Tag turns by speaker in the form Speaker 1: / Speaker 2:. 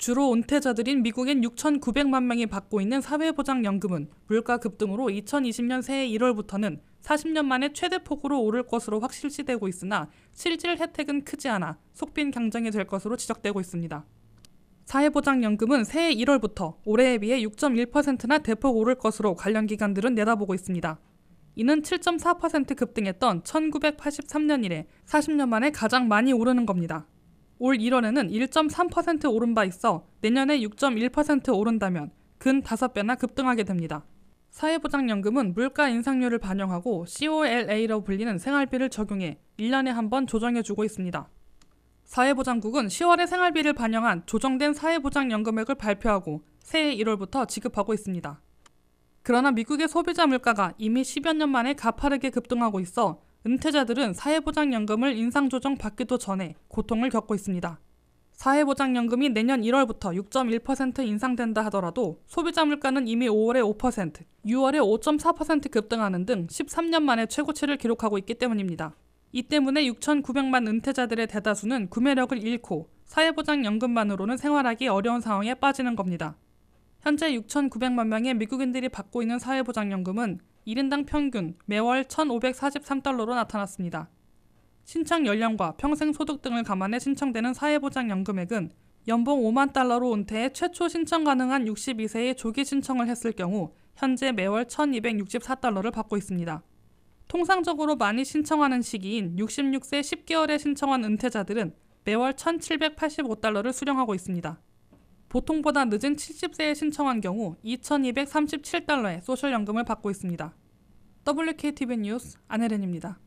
Speaker 1: 주로 은퇴자들인 미국엔 6,900만 명이 받고 있는 사회보장연금은 물가 급등으로 2020년 새해 1월부터는 40년 만에 최대 폭으로 오를 것으로 확실시되고 있으나 실질 혜택은 크지 않아 속빈 경쟁이 될 것으로 지적되고 있습니다. 사회보장연금은 새해 1월부터 올해에 비해 6.1%나 대폭 오를 것으로 관련 기관들은 내다보고 있습니다. 이는 7.4% 급등했던 1983년 이래 40년 만에 가장 많이 오르는 겁니다. 올 1월에는 1.3% 오른 바 있어 내년에 6.1% 오른다면 근 5배나 급등하게 됩니다. 사회보장연금은 물가 인상률을 반영하고 COLA로 불리는 생활비를 적용해 1년에 한 번 조정해주고 있습니다. 사회보장국은 10월에 생활비를 반영한 조정된 사회보장연금액을 발표하고 새해 1월부터 지급하고 있습니다. 그러나 미국의 소비자 물가가 이미 10여 년 만에 가파르게 급등하고 있어 은퇴자들은 사회보장연금을 인상조정 받기도 전에 고통을 겪고 있습니다. 사회보장연금이 내년 1월부터 6.1% 인상된다 하더라도 소비자 물가는 이미 5월에 5%, 6월에 5.4% 급등하는 등 13년 만에 최고치를 기록하고 있기 때문입니다. 이 때문에 6,900만 은퇴자들의 대다수는 구매력을 잃고 사회보장연금만으로는 생활하기 어려운 상황에 빠지는 겁니다. 현재 6,900만 명의 미국인들이 받고 있는 사회보장연금은 1인당 평균 매월 1,543달러로 나타났습니다. 신청 연령과 평생 소득 등을 감안해 신청되는 사회보장연금액은 연봉 5만 달러로 은퇴해 최초 신청 가능한 6 2세의 조기 신청을 했을 경우 현재 매월 1,264달러를 받고 있습니다. 통상적으로 많이 신청하는 시기인 66세 10개월에 신청한 은퇴자들은 매월 1,785달러를 수령하고 있습니다. 보통보다 늦은 70세에 신청한 경우 2,237달러의 소셜연금을 받고 있습니다. WKTV 뉴스 안혜렌입니다.